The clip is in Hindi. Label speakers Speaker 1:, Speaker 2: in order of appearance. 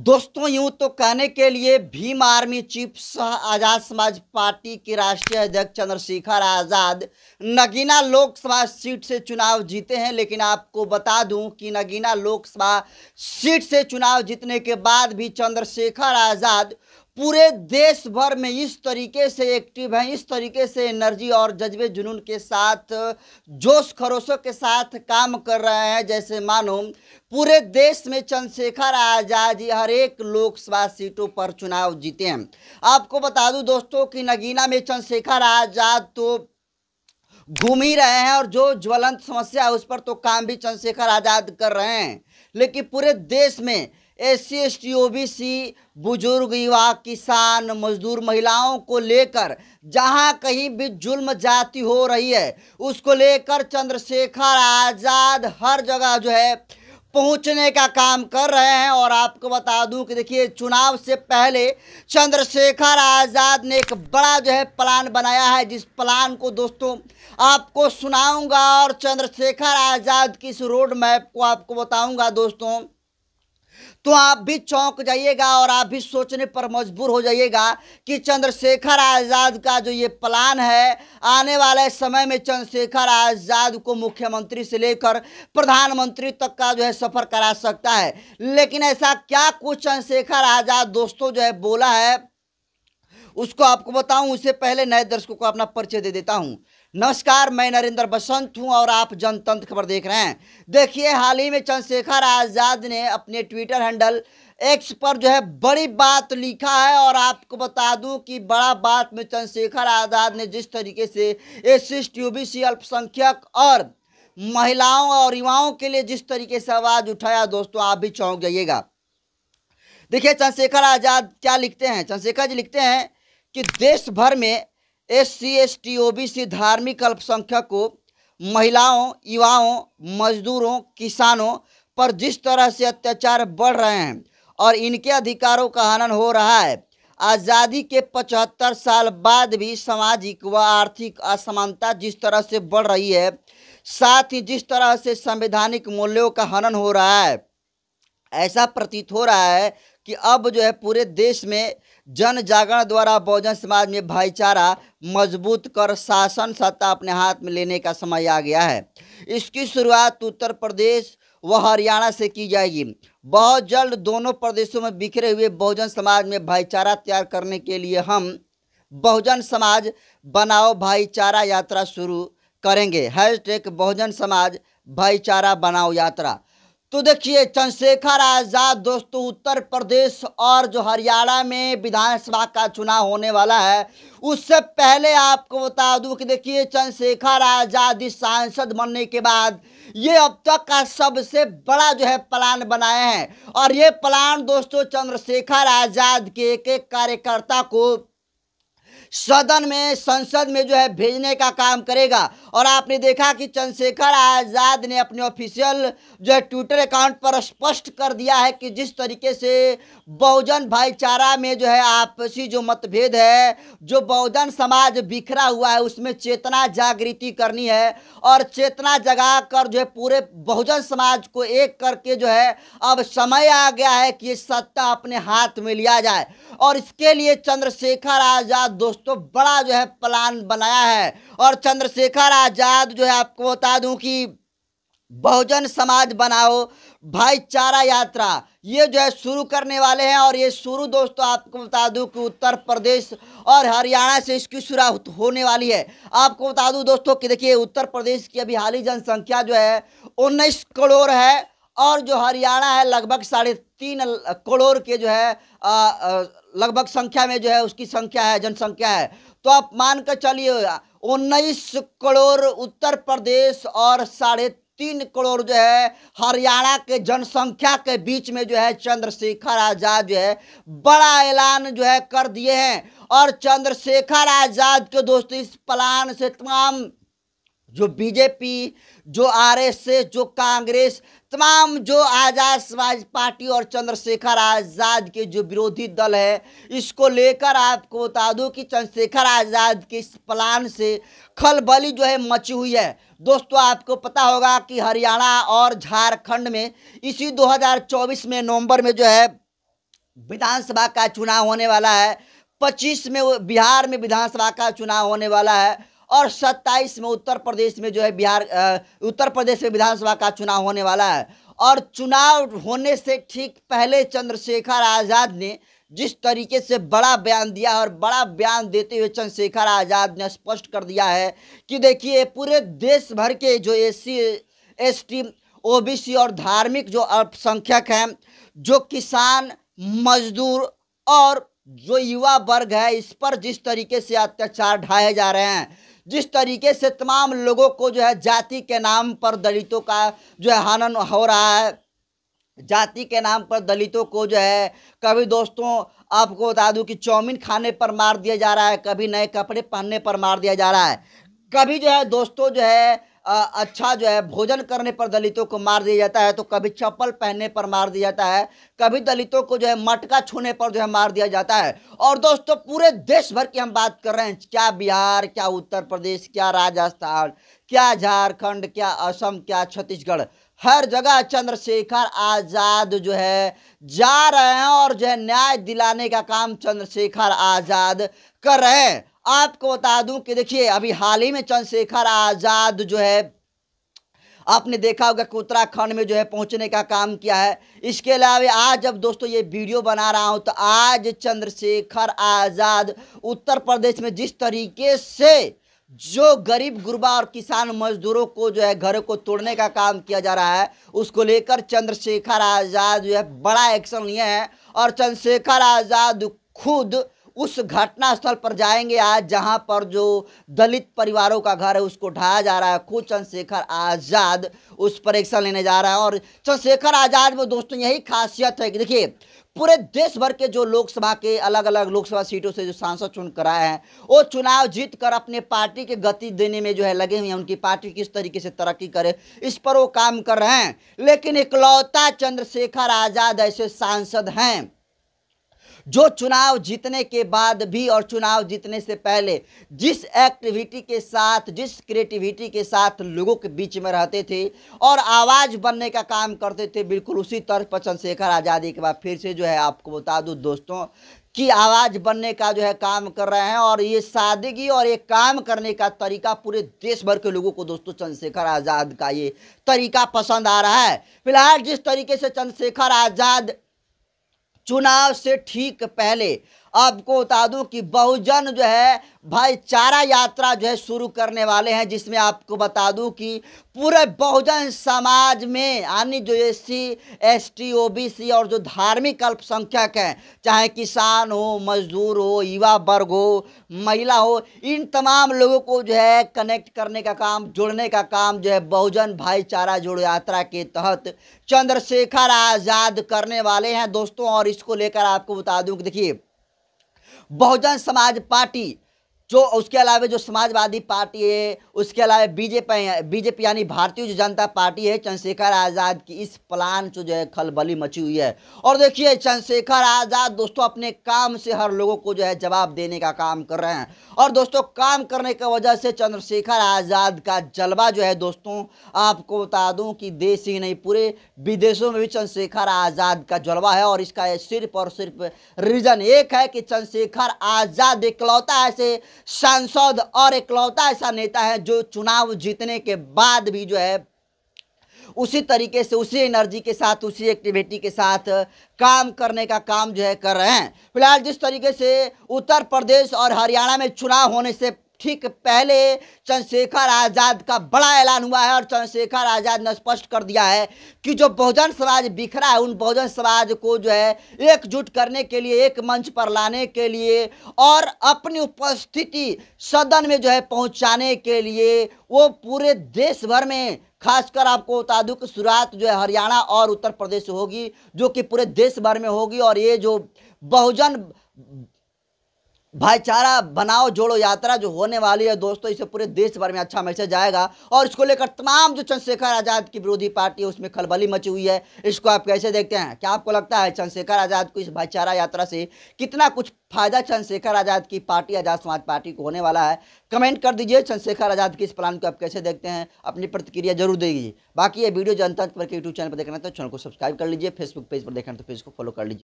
Speaker 1: दोस्तों यूं तो कहने के लिए भीम आर्मी चीफ सह आजाद समाज पार्टी के राष्ट्रीय अध्यक्ष चंद्रशेखर आजाद नगीना लोकसभा सीट से चुनाव जीते हैं लेकिन आपको बता दूं कि नगीना लोकसभा सीट से चुनाव जीतने के बाद भी चंद्रशेखर आजाद पूरे देश भर में इस तरीके से एक्टिव हैं इस तरीके से एनर्जी और जज्बे जुनून के साथ जोश खरोशों के साथ काम कर रहे हैं जैसे मानो पूरे देश में चंद्रशेखर आजाद हर एक लोकसभा सीटों पर चुनाव जीते हैं आपको बता दूं दोस्तों कि नगीना में चंद्रशेखर आजाद तो घूम ही रहे हैं और जो ज्वलंत समस्या है उस पर तो काम भी चंद्रशेखर आजाद कर रहे हैं लेकिन पूरे देश में S C S T O B C बुजुर्ग युवा किसान मजदूर महिलाओं को लेकर जहां कहीं भी जुल्म जाति हो रही है उसको लेकर चंद्रशेखर आज़ाद हर जगह जो है पहुंचने का काम कर रहे हैं और आपको बता दूं कि देखिए चुनाव से पहले चंद्रशेखर आज़ाद ने एक बड़ा जो है प्लान बनाया है जिस प्लान को दोस्तों आपको सुनाऊंगा और चंद्रशेखर आज़ाद की इस रोड मैप को आपको बताऊंगा दोस्तों तो आप भी चौंक जाइएगा और आप भी सोचने पर मजबूर हो जाइएगा कि चंद्रशेखर आज़ाद का जो ये प्लान है आने वाले समय में चंद्रशेखर आज़ाद को मुख्यमंत्री से लेकर प्रधानमंत्री तक का जो है सफ़र करा सकता है लेकिन ऐसा क्या कुछ चंद्रशेखर आज़ाद दोस्तों जो है बोला है उसको आपको बताऊं उससे पहले नए दर्शकों को अपना परिचय दे देता हूं नमस्कार मैं नरेंद्र बसंत हूं और आप जनतंत्र खबर देख रहे हैं देखिए हाल ही में चंद्रशेखर आज़ाद ने अपने ट्विटर हैंडल एक्स पर जो है बड़ी बात लिखा है और आपको बता दूं कि बड़ा बात में चंद्रशेखर आज़ाद ने जिस तरीके से एस सी अल्पसंख्यक और महिलाओं और युवाओं के लिए जिस तरीके से आवाज़ उठाया दोस्तों आप भी चौंक जाइएगा देखिए चंद्रशेखर आज़ाद क्या लिखते हैं चंद्रशेखर जी लिखते हैं कि देश भर में S C S T O B C धार्मिक अल्पसंख्यक को महिलाओं युवाओं मजदूरों किसानों पर जिस तरह से अत्याचार बढ़ रहे हैं और इनके अधिकारों का हनन हो रहा है आज़ादी के पचहत्तर साल बाद भी सामाजिक व आर्थिक असमानता जिस तरह से बढ़ रही है साथ ही जिस तरह से संवैधानिक मूल्यों का हनन हो रहा है ऐसा प्रतीत हो रहा है कि अब जो है पूरे देश में जन जागरण द्वारा बहुजन समाज में भाईचारा मजबूत कर शासन सत्ता अपने हाथ में लेने का समय आ गया है इसकी शुरुआत उत्तर प्रदेश व हरियाणा से की जाएगी बहुत जल्द दोनों प्रदेशों में बिखरे हुए बहुजन समाज में भाईचारा तैयार करने के लिए हम बहुजन समाज बनाओ भाईचारा यात्रा शुरू करेंगे हैशटैग बहुजन समाज भाईचारा बनाओ यात्रा तो देखिए चंद्रशेखर आज़ाद दोस्तों उत्तर प्रदेश और जो हरियाणा में विधानसभा का चुनाव होने वाला है उससे पहले आपको बता दूं कि देखिए चंद्रशेखर आज़ाद इस सांसद बनने के बाद ये अब तक का सबसे बड़ा जो है प्लान बनाए हैं और ये प्लान दोस्तों चंद्रशेखर आज़ाद के एक एक कार्यकर्ता को सदन में संसद में जो है भेजने का काम करेगा और आपने देखा कि चंद्रशेखर आज़ाद ने अपने ऑफिशियल जो है ट्विटर अकाउंट पर स्पष्ट कर दिया है कि जिस तरीके से बहुजन भाईचारा में जो है आपसी जो मतभेद है जो बहुजन समाज बिखरा हुआ है उसमें चेतना जागृति करनी है और चेतना जगा कर जो है पूरे बहुजन समाज को एक करके जो है अब समय आ गया है कि सत्ता अपने हाथ में लिया जाए और इसके लिए चंद्रशेखर आज़ाद दोस्त दोस्तों बड़ा जो है प्लान बनाया है और चंद्रशेखर आज़ाद जो है आपको बता दूं कि बहुजन समाज बनाओ भाईचारा यात्रा ये जो है शुरू करने वाले हैं और ये शुरू दोस्तों आपको बता दूं कि उत्तर प्रदेश और हरियाणा से इसकी शुरुआत होने वाली है आपको बता दूं दोस्तों कि देखिए उत्तर प्रदेश की अभी हाल ही जनसंख्या जो है उन्नीस करोड़ है और जो हरियाणा है लगभग साढ़े तीन करोड़ के जो है लगभग संख्या में जो है उसकी संख्या है जनसंख्या है तो आप मान कर चलिए उन्नीस करोड़ उत्तर प्रदेश और साढ़े तीन करोड़ जो है हरियाणा के जनसंख्या के बीच में जो है चंद्रशेखर आज़ाद जो है बड़ा ऐलान जो है कर दिए हैं और चंद्रशेखर आज़ाद के दोस्त इस प्लान से तमाम जो बीजेपी जो आरएसएस जो कांग्रेस तमाम जो आज़ाद समाज पार्टी और चंद्रशेखर आज़ाद के जो विरोधी दल है इसको लेकर आपको बता दूं कि चंद्रशेखर आज़ाद के इस प्लान से खलबली जो है मची हुई है दोस्तों आपको पता होगा कि हरियाणा और झारखंड में इसी 2024 में नवंबर में जो है विधानसभा का चुनाव होने वाला है पच्चीस में बिहार में विधानसभा का चुनाव होने वाला है और 27 में उत्तर प्रदेश में जो है बिहार उत्तर प्रदेश में विधानसभा का चुनाव होने वाला है और चुनाव होने से ठीक पहले चंद्रशेखर आज़ाद ने जिस तरीके से बड़ा बयान दिया और बड़ा बयान देते हुए चंद्रशेखर आज़ाद ने स्पष्ट कर दिया है कि देखिए पूरे देश भर के जो एस सी ओबीसी और धार्मिक जो अल्पसंख्यक हैं जो किसान मजदूर और जो युवा वर्ग है इस पर जिस तरीके से अत्याचार ढाए जा रहे हैं जिस तरीके से तमाम लोगों को जो है जाति के नाम पर दलितों का जो है हनन हो रहा है जाति के नाम पर दलितों को जो है कभी दोस्तों आपको बता दूं कि चौमिन खाने पर मार दिया जा रहा है कभी नए कपड़े पहनने पर मार दिया जा रहा है कभी जो है दोस्तों जो है अच्छा जो है भोजन करने पर दलितों को मार दिया जाता है तो कभी चप्पल पहनने पर मार दिया जाता है कभी दलितों को जो है मटका छूने पर जो है मार दिया जाता है और दोस्तों पूरे देश भर की हम बात कर रहे हैं क्या बिहार क्या उत्तर प्रदेश क्या राजस्थान क्या झारखंड क्या असम क्या छत्तीसगढ़ हर जगह चंद्रशेखर आज़ाद जो है जा रहे हैं और जो है न्याय दिलाने का काम चंद्रशेखर आज़ाद कर रहे हैं आपको बता दूं कि देखिए अभी हाल ही में चंद्रशेखर आज़ाद जो है आपने देखा होगा कि उत्तराखंड में जो है पहुंचने का काम किया है इसके अलावा आज जब दोस्तों ये वीडियो बना रहा हूं तो आज चंद्रशेखर आज़ाद उत्तर प्रदेश में जिस तरीके से जो गरीब गुरबा और किसान मजदूरों को जो है घरों को तोड़ने का काम किया जा रहा है उसको लेकर चंद्रशेखर आज़ाद जो है बड़ा एक्शन लिए हैं और चंद्रशेखर आज़ाद खुद उस घटना स्थल पर जाएंगे आज जहां पर जो दलित परिवारों का घर है उसको ढाया जा रहा है खुद चंद्रशेखर आज़ाद उस पर एक्शन लेने जा रहा है और चंद्रशेखर आज़ाद में दोस्तों यही खासियत है कि देखिए पूरे देश भर के जो लोकसभा के अलग अलग लोकसभा सीटों से जो सांसद चुन कर आए हैं वो चुनाव जीत कर अपने पार्टी के गति देने में जो है लगे हुए हैं उनकी पार्टी किस तरीके से तरक्की करे इस पर वो काम कर रहे हैं लेकिन इकलौता चंद्रशेखर आज़ाद ऐसे सांसद हैं जो चुनाव जीतने के बाद भी और चुनाव जीतने से पहले जिस एक्टिविटी के साथ जिस क्रिएटिविटी के साथ लोगों के बीच में रहते थे और आवाज़ बनने का काम करते थे बिल्कुल उसी तरह पर चंद्रशेखर आज़ादी के बाद फिर से जो है आपको बता दूँ दोस्तों की आवाज़ बनने का जो है काम कर रहे हैं और ये सादगी और ये काम करने का तरीका पूरे देश भर के लोगों को दोस्तों चंद्रशेखर आज़ाद का ये तरीका पसंद आ रहा है फिलहाल जिस तरीके से चंद्रशेखर आज़ाद चुनाव से ठीक पहले आपको बता दूं कि बहुजन जो है भाईचारा यात्रा जो है शुरू करने वाले हैं जिसमें आपको बता दूं कि पूरे बहुजन समाज में यानी जो S C S T O B C और जो धार्मिक अल्पसंख्यक हैं चाहे किसान हो मजदूर हो युवा वर्ग हो महिला हो इन तमाम लोगों को जो है कनेक्ट करने का काम जुड़ने का काम जो है बहुजन भाईचारा जोड़ यात्रा के तहत चंद्रशेखर आज़ाद करने वाले हैं दोस्तों और इसको लेकर आपको बता दूँ कि देखिए बहुजन समाज पार्टी जो उसके अलावा जो समाजवादी पार्टी है उसके अलावा बीजेपी बीजेपी यानी भारतीय जो जनता पार्टी है चंद्रशेखर आज़ाद की इस प्लान से जो है खलबली मची हुई है और देखिए चंद्रशेखर आज़ाद दोस्तों अपने काम से हर लोगों को जो है जवाब देने का काम कर रहे हैं और दोस्तों काम करने की वजह से चंद्रशेखर आज़ाद का जलवा जो है दोस्तों आपको बता दूँ कि देश ही नहीं पूरे विदेशों में भी चंद्रशेखर आज़ाद का जलवा है और इसका सिर्फ और सिर्फ रीज़न एक है कि चंद्रशेखर आज़ाद इकलौता ऐसे सांसद और इकलौता ऐसा नेता है जो चुनाव जीतने के बाद भी जो है उसी तरीके से उसी एनर्जी के साथ उसी एक्टिविटी के साथ काम करने का काम जो है कर रहे हैं फिलहाल जिस तरीके से उत्तर प्रदेश और हरियाणा में चुनाव होने से ठीक पहले चंद्रशेखर आज़ाद का बड़ा ऐलान हुआ है और चंद्रशेखर आज़ाद ने स्पष्ट कर दिया है कि जो बहुजन समाज बिखरा है उन बहुजन समाज को जो है एकजुट करने के लिए एक मंच पर लाने के लिए और अपनी उपस्थिति सदन में जो है पहुंचाने के लिए वो पूरे देश भर में खासकर आपको बता दूँ कि शुरुआत जो है हरियाणा और उत्तर प्रदेश होगी जो कि पूरे देश भर में होगी और ये जो बहुजन भाईचारा बनाओ जोड़ो यात्रा जो होने वाली है दोस्तों इसे पूरे देश भर में अच्छा मैसेज आएगा और इसको लेकर तमाम जो चंद्रशेखर आज़ाद की विरोधी पार्टी है उसमें खलबली मची हुई है इसको आप कैसे देखते हैं क्या आपको लगता है चंद्रशेखर आज़ाद को इस भाईचारा यात्रा से कितना कुछ फायदा चंद्रशेखर आज़ाद की पार्टी आज़ाद समाज पार्टी को होने वाला है कमेंट कर दीजिए चंद्रशेखर आज़ाद के इस प्लान को आप कैसे देखते हैं अपनी प्रतिक्रिया जरूर देगी बाकी ये वीडियो जनता पर यूट्यूब चैनल पर देखना तो चैनल को सब्सक्राइब कर लीजिए फेसबुक पेज पर देखना तो पेज को फॉलो कर लीजिए